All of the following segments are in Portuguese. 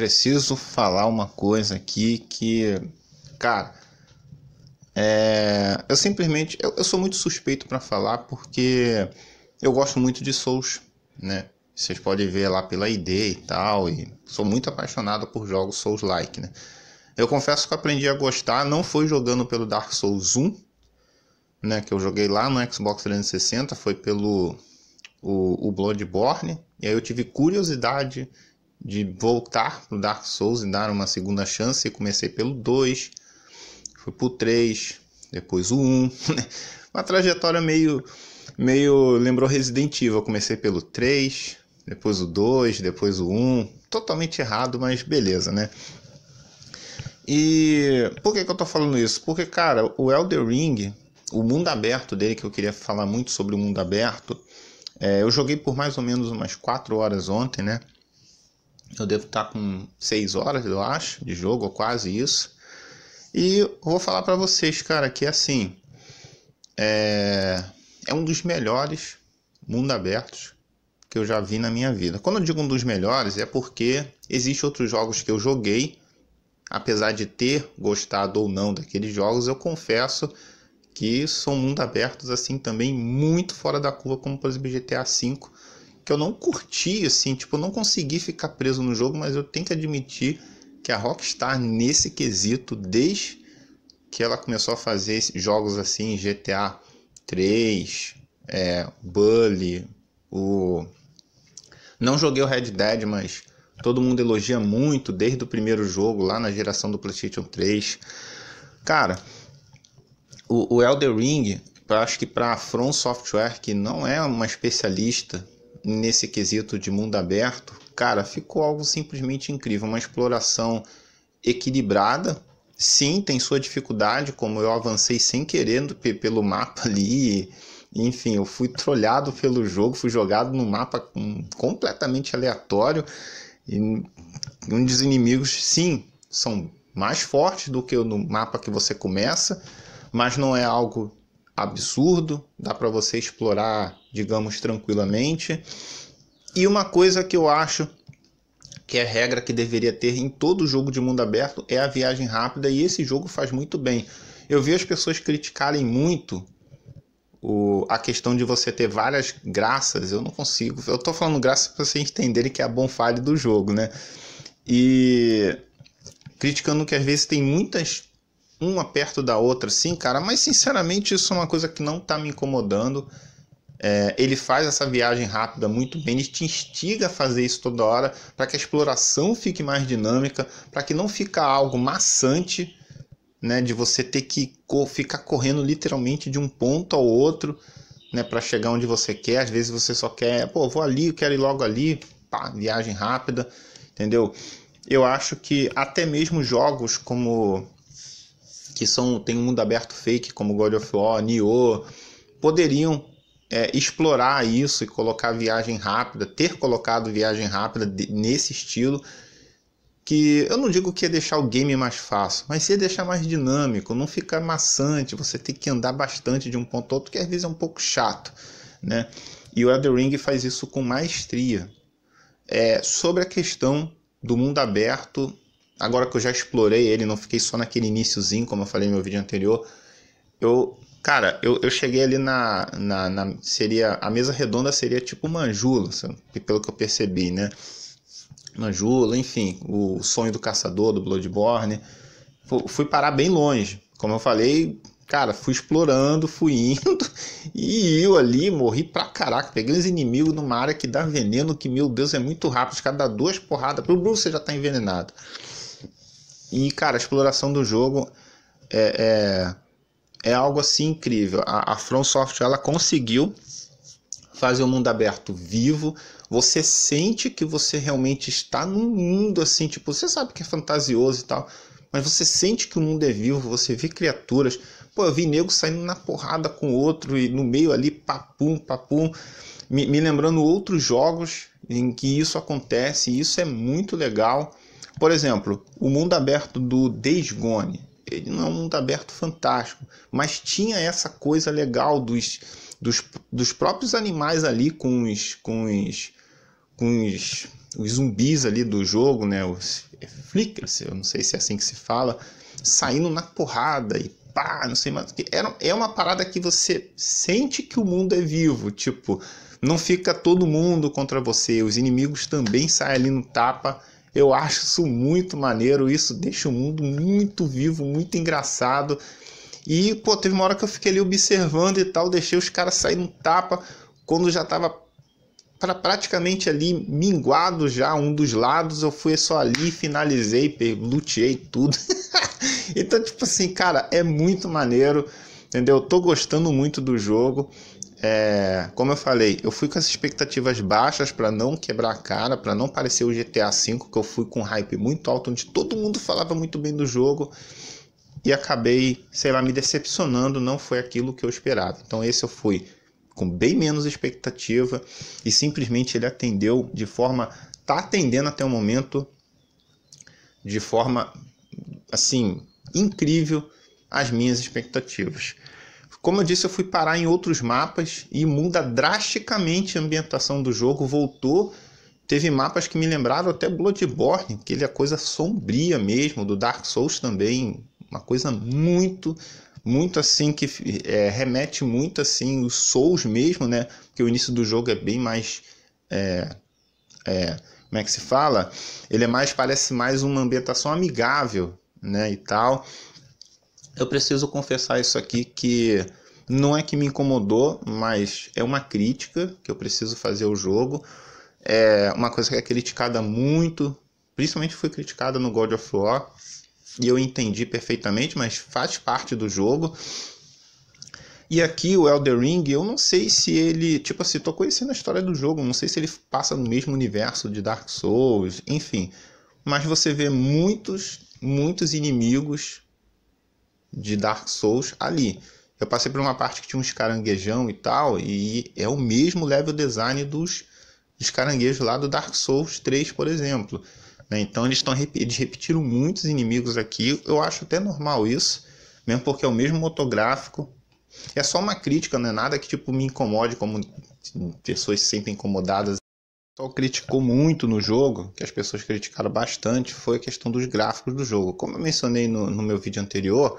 preciso falar uma coisa aqui que, cara, é, eu simplesmente eu, eu sou muito suspeito para falar porque eu gosto muito de Souls, né? Vocês podem ver lá pela ID e tal, e sou muito apaixonado por jogos Souls-like, né? Eu confesso que aprendi a gostar, não foi jogando pelo Dark Souls 1, né, que eu joguei lá no Xbox 360, foi pelo o, o Bloodborne, e aí eu tive curiosidade de voltar pro Dark Souls e dar uma segunda chance. E comecei pelo 2, fui pro 3, depois o 1. Né? uma trajetória meio meio lembrou Resident Evil. Eu comecei pelo 3, depois o 2, depois o 1. Totalmente errado, mas beleza, né? E por que, que eu tô falando isso? Porque, cara, o Elder Ring, o mundo aberto dele, que eu queria falar muito sobre o mundo aberto, é, eu joguei por mais ou menos umas 4 horas ontem, né? Eu devo estar com 6 horas, eu acho, de jogo, ou quase isso. E vou falar para vocês, cara, que assim, é, é um dos melhores mundo abertos que eu já vi na minha vida. Quando eu digo um dos melhores, é porque existem outros jogos que eu joguei, apesar de ter gostado ou não daqueles jogos, eu confesso que são mundo abertos assim também muito fora da curva, como por exemplo GTA V, que eu não curti, assim, tipo, eu não consegui ficar preso no jogo, mas eu tenho que admitir que a Rockstar, nesse quesito, desde que ela começou a fazer jogos assim, GTA 3, é, Bully, o. Não joguei o Red Dead, mas todo mundo elogia muito desde o primeiro jogo, lá na geração do PlayStation 3. Cara, o, o Elder Ring, eu acho que para a From Software, que não é uma especialista nesse quesito de mundo aberto, cara, ficou algo simplesmente incrível, uma exploração equilibrada. Sim, tem sua dificuldade, como eu avancei sem querer pelo mapa ali, enfim, eu fui trollado pelo jogo, fui jogado num mapa completamente aleatório, e um dos inimigos, sim, são mais fortes do que no mapa que você começa, mas não é algo absurdo, dá para você explorar, digamos, tranquilamente. E uma coisa que eu acho que é regra que deveria ter em todo jogo de mundo aberto é a viagem rápida e esse jogo faz muito bem. Eu vi as pessoas criticarem muito o, a questão de você ter várias graças, eu não consigo. Eu tô falando graças para vocês entenderem que é a bonfire do jogo, né? E criticando que às vezes tem muitas uma perto da outra, assim, cara. Mas sinceramente, isso é uma coisa que não tá me incomodando. É, ele faz essa viagem rápida muito bem, ele te instiga a fazer isso toda hora para que a exploração fique mais dinâmica, para que não fica algo maçante, né, de você ter que co ficar correndo literalmente de um ponto ao outro, né, para chegar onde você quer. Às vezes você só quer, pô, vou ali, eu quero ir logo ali, pá, viagem rápida, entendeu? Eu acho que até mesmo jogos como que são tem um mundo aberto fake como God of War, Nioh, poderiam é, explorar isso e colocar viagem rápida, ter colocado viagem rápida de, nesse estilo que eu não digo que ia deixar o game mais fácil, mas ia deixar mais dinâmico, não ficar maçante, você tem que andar bastante de um ponto a outro, que às vezes é um pouco chato, né? E o Elden Ring faz isso com maestria. É, sobre a questão do mundo aberto, agora que eu já explorei ele, não fiquei só naquele iníciozinho, como eu falei no meu vídeo anterior, eu, cara, eu, eu cheguei ali na, na, na seria, a mesa redonda seria tipo uma pelo que eu percebi, né? Manjula, enfim, o sonho do caçador, do Bloodborne, fui parar bem longe, como eu falei, cara, fui explorando, fui indo, e eu ali morri pra caraca, peguei uns inimigos numa área que dá veneno, que meu Deus, é muito rápido, os caras dão duas porradas, pro Bruce você já tá envenenado. E, cara, a exploração do jogo é, é, é algo assim incrível. A, a From Software ela conseguiu fazer um mundo aberto vivo. Você sente que você realmente está num mundo assim, tipo, você sabe que é fantasioso e tal, mas você sente que o mundo é vivo, você vê criaturas. Pô, eu vi nego saindo na porrada com outro e no meio ali, papum, papum. Me, me lembrando outros jogos em que isso acontece, e isso é muito legal. Por exemplo, o mundo aberto do Days ele não é um mundo aberto fantástico, mas tinha essa coisa legal dos, dos, dos próprios animais ali com os, com os, com os, os zumbis ali do jogo, né? Os é flickers, eu não sei se é assim que se fala, saindo na porrada e pá, não sei mais o que. É uma parada que você sente que o mundo é vivo, tipo, não fica todo mundo contra você, os inimigos também saem ali no tapa eu acho isso muito maneiro, isso deixa o mundo muito vivo, muito engraçado. E, pô, teve uma hora que eu fiquei ali observando e tal, deixei os caras saindo tapa quando já tava pra, praticamente ali minguado já um dos lados. Eu fui só ali, finalizei, luteei tudo. então, tipo assim, cara, é muito maneiro, entendeu? Eu tô gostando muito do jogo. É, como eu falei, eu fui com as expectativas baixas para não quebrar a cara, para não parecer o GTA V, que eu fui com um hype muito alto, onde todo mundo falava muito bem do jogo e acabei, sei lá, me decepcionando, não foi aquilo que eu esperava. Então, esse eu fui com bem menos expectativa e simplesmente ele atendeu de forma. tá atendendo até o momento de forma assim incrível as minhas expectativas. Como eu disse, eu fui parar em outros mapas e muda drasticamente a ambientação do jogo, voltou. Teve mapas que me lembraram até Bloodborne, que ele é coisa sombria mesmo, do Dark Souls também, uma coisa muito muito assim que é, remete muito assim os Souls mesmo, né? Porque o início do jogo é bem mais é, é, como é que se fala? Ele é mais parece mais uma ambientação amigável, né, e tal eu preciso confessar isso aqui que não é que me incomodou, mas é uma crítica que eu preciso fazer ao jogo. É uma coisa que é criticada muito, principalmente foi criticada no God of War, e eu entendi perfeitamente, mas faz parte do jogo. E aqui o Elder Ring, eu não sei se ele, tipo assim, tô conhecendo a história do jogo, não sei se ele passa no mesmo universo de Dark Souls, enfim. Mas você vê muitos, muitos inimigos de Dark Souls ali. Eu passei por uma parte que tinha uns caranguejão e tal, e é o mesmo level design dos, dos caranguejos lá do Dark Souls 3, por exemplo. Né? Então eles, estão eles repetiram muitos inimigos aqui, eu acho até normal isso, mesmo porque é o mesmo motográfico. É só uma crítica, não é nada que tipo me incomode, como pessoas se sentem incomodadas pessoal criticou muito no jogo, que as pessoas criticaram bastante, foi a questão dos gráficos do jogo. Como eu mencionei no, no meu vídeo anterior,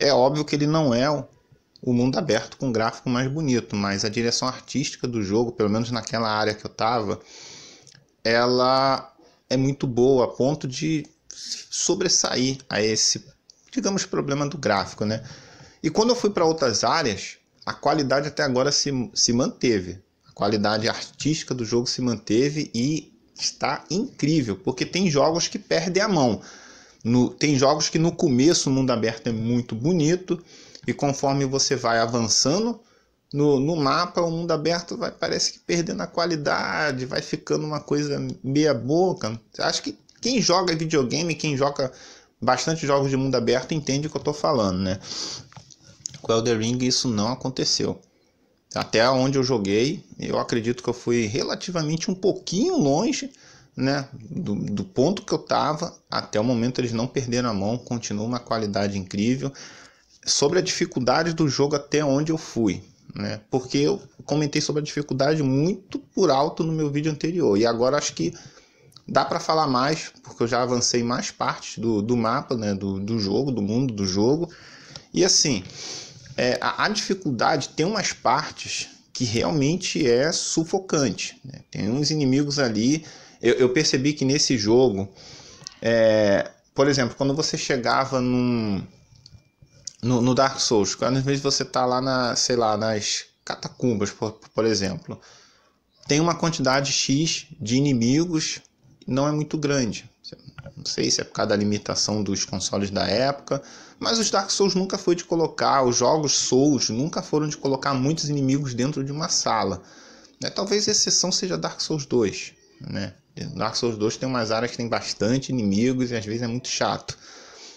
é óbvio que ele não é o, o mundo aberto com gráfico mais bonito, mas a direção artística do jogo, pelo menos naquela área que eu estava, ela é muito boa a ponto de sobressair a esse, digamos, problema do gráfico, né? E quando eu fui para outras áreas, a qualidade até agora se, se manteve qualidade artística do jogo se manteve e está incrível, porque tem jogos que perdem a mão. No, tem jogos que no começo o mundo aberto é muito bonito e conforme você vai avançando no, no mapa, o mundo aberto vai parece que perdendo a qualidade, vai ficando uma coisa meia boca. Acho que quem joga videogame, quem joga bastante jogos de mundo aberto entende o que eu estou falando, né? Com Elder Ring isso não aconteceu. Até onde eu joguei, eu acredito que eu fui relativamente um pouquinho longe né, do, do, ponto que eu estava até o momento eles não perderam a mão, continua uma qualidade incrível. Sobre a dificuldade do jogo até onde eu fui, né? Porque eu comentei sobre a dificuldade muito por alto no meu vídeo anterior e agora acho que dá para falar mais, porque eu já avancei mais partes do, do mapa, né, do, do jogo, do mundo do jogo. E assim, é, a, a, dificuldade tem umas partes que realmente é sufocante. Né? Tem uns inimigos ali. Eu, eu percebi que nesse jogo, é, por exemplo, quando você chegava num, no, no Dark Souls, às vezes você tá lá na, sei lá, nas catacumbas, por, por exemplo, tem uma quantidade X de inimigos, não é muito grande. Não sei se é por causa da limitação dos consoles da época, mas os Dark Souls nunca foi de colocar, os jogos Souls nunca foram de colocar muitos inimigos dentro de uma sala. Né? Talvez a exceção seja Dark Souls 2. Né? Dark Souls 2 tem umas áreas que tem bastante inimigos e às vezes é muito chato.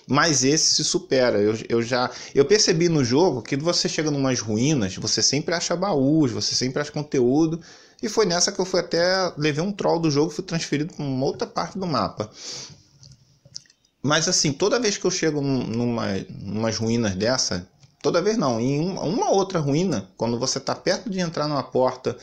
Mas esse se supera. Eu, eu já eu percebi no jogo que você chega numas ruínas, você sempre acha baús, você sempre acha conteúdo. E foi nessa que eu fui até levei um troll do jogo, fui transferido para uma outra parte do mapa. Mas assim, toda vez que eu chego numa, numas ruínas dessa, toda vez não, em uma, uma outra ruína, quando você está perto de entrar numa porta,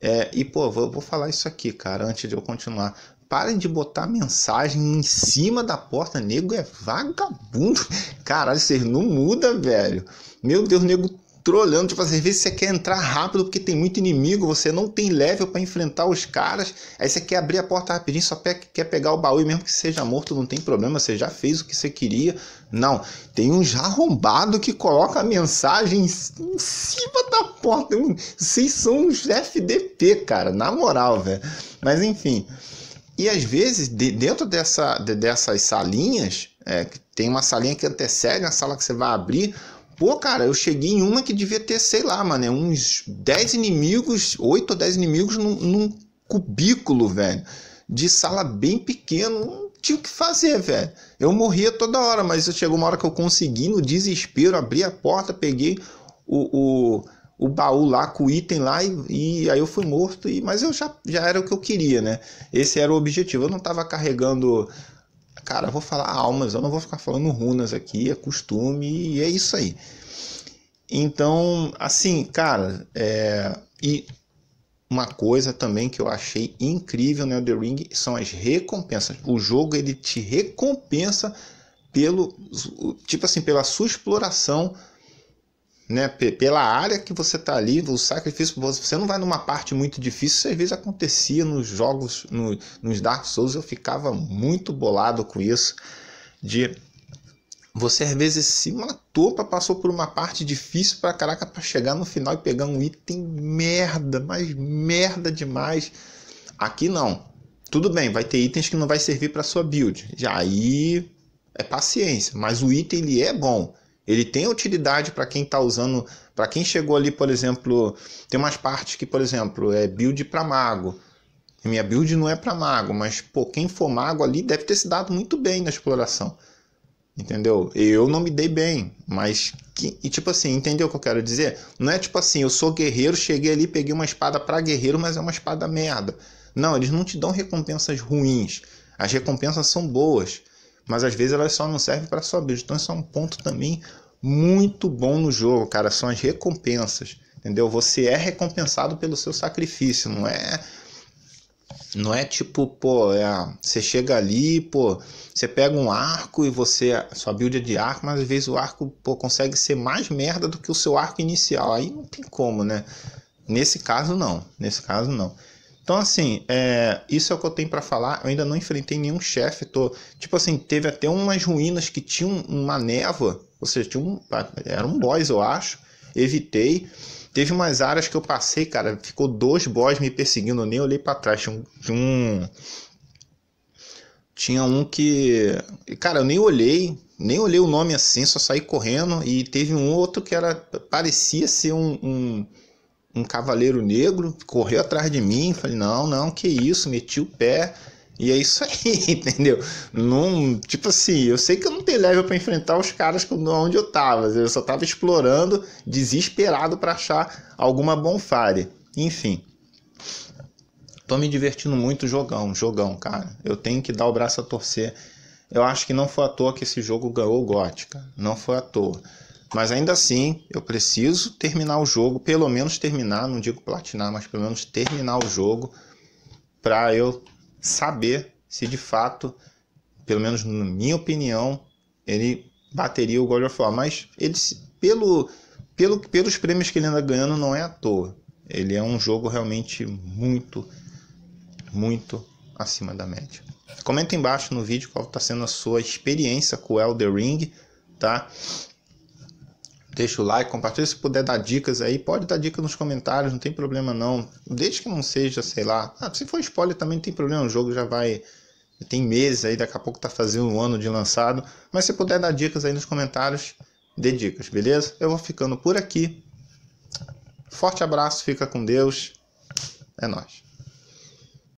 é, e pô, vou, vou falar isso aqui, cara, antes de eu continuar. Parem de botar mensagem em cima da porta, nego é vagabundo. Caralho, vocês não muda, velho. Meu Deus, nego trolando, tipo assim, às vezes você quer entrar rápido porque tem muito inimigo, você não tem level para enfrentar os caras, aí você quer abrir a porta rapidinho, só quer pegar o baú e mesmo que seja morto não tem problema, você já fez o que você queria. Não, tem um já arrombado que coloca a mensagem em cima da porta. Vocês são uns FDP, cara, na moral, velho. Mas enfim. E às vezes, de, dentro dessa, de, dessas salinhas, é, tem uma salinha que antecede a sala que você vai abrir, Pô, cara, eu cheguei em uma que devia ter, sei lá, mano, é uns 10 inimigos, 8 ou 10 inimigos num, num cubículo, velho. De sala bem pequeno, não tinha o que fazer, velho. Eu morria toda hora, mas chegou uma hora que eu consegui, no desespero, abri a porta, peguei o, o, o baú lá com o item lá e, e aí eu fui morto. E, mas eu já, já era o que eu queria, né? Esse era o objetivo. Eu não tava carregando Cara, eu vou falar almas, eu não vou ficar falando runas aqui, é costume e é isso aí. Então, assim, cara, é... e uma coisa também que eu achei incrível no The Ring são as recompensas. O jogo ele te recompensa pelo tipo assim, pela sua exploração né, pela área que você está ali, o sacrifício, você não vai numa parte muito difícil, às vezes acontecia nos jogos, no, nos Dark Souls, eu ficava muito bolado com isso, de você às vezes se matou para passou por uma parte difícil para caraca para chegar no final e pegar um item merda, mas merda demais. Aqui não. Tudo bem, vai ter itens que não vai servir para sua build. Já aí é paciência, mas o item ele é bom. Ele tem utilidade para quem está usando, para quem chegou ali, por exemplo, tem umas partes que, por exemplo, é build para mago. Minha build não é para mago, mas pô, quem for mago ali deve ter se dado muito bem na exploração. Entendeu? Eu não me dei bem, mas que, e tipo assim, entendeu o que eu quero dizer? Não é tipo assim, eu sou guerreiro, cheguei ali, peguei uma espada para guerreiro, mas é uma espada merda. Não, eles não te dão recompensas ruins. As recompensas são boas mas às vezes elas só não servem para sua build. Então isso é um ponto também muito bom no jogo, cara, são as recompensas, entendeu? Você é recompensado pelo seu sacrifício, não é não é tipo, pô, é, você chega ali, pô, você pega um arco e você. Sua build é de arco, mas às vezes o arco pô, consegue ser mais merda do que o seu arco inicial. Aí não tem como, né? Nesse caso, não. Nesse caso, não. Então, assim, é, isso é o que eu tenho para falar. Eu ainda não enfrentei nenhum chefe. Tô, tipo assim, teve até umas ruínas que tinham uma névoa. Ou seja, tinha um, era um boss, eu acho. Evitei. Teve umas áreas que eu passei, cara. Ficou dois boss me perseguindo. Eu nem olhei para trás. Tinha um, tinha um. Tinha um que. Cara, eu nem olhei. Nem olhei o nome assim. Só saí correndo. E teve um outro que era. Parecia ser um, um um cavaleiro negro correu atrás de mim. Falei, não, não, que isso, meti o pé. E é isso aí, entendeu? Não, tipo assim, eu sei que eu não tenho level para enfrentar os caras onde eu tava. Eu só tava explorando, desesperado para achar alguma bonfire. Enfim. Tô me divertindo muito jogão, jogão, cara. Eu tenho que dar o braço a torcer. Eu acho que não foi à toa que esse jogo ganhou o Gótica. Não foi à toa. Mas ainda assim, eu preciso terminar o jogo, pelo menos terminar, não digo platinar, mas pelo menos terminar o jogo para eu saber se de fato, pelo menos na minha opinião, ele bateria o God of War. Mas ele, pelo, pelo, pelos prêmios que ele anda ganhando, não é à toa. Ele é um jogo realmente muito, muito acima da média. Comenta embaixo no vídeo qual está sendo a sua experiência com o Elder Ring, tá? deixa o like, compartilha se puder dar dicas aí, pode dar dica nos comentários, não tem problema não. Desde que não seja, sei lá, ah, se for spoiler também não tem problema, o jogo já vai tem meses aí, daqui a pouco tá fazendo um ano de lançado, mas se puder dar dicas aí nos comentários, dê dicas, beleza? Eu vou ficando por aqui. Forte abraço, fica com Deus. É nós.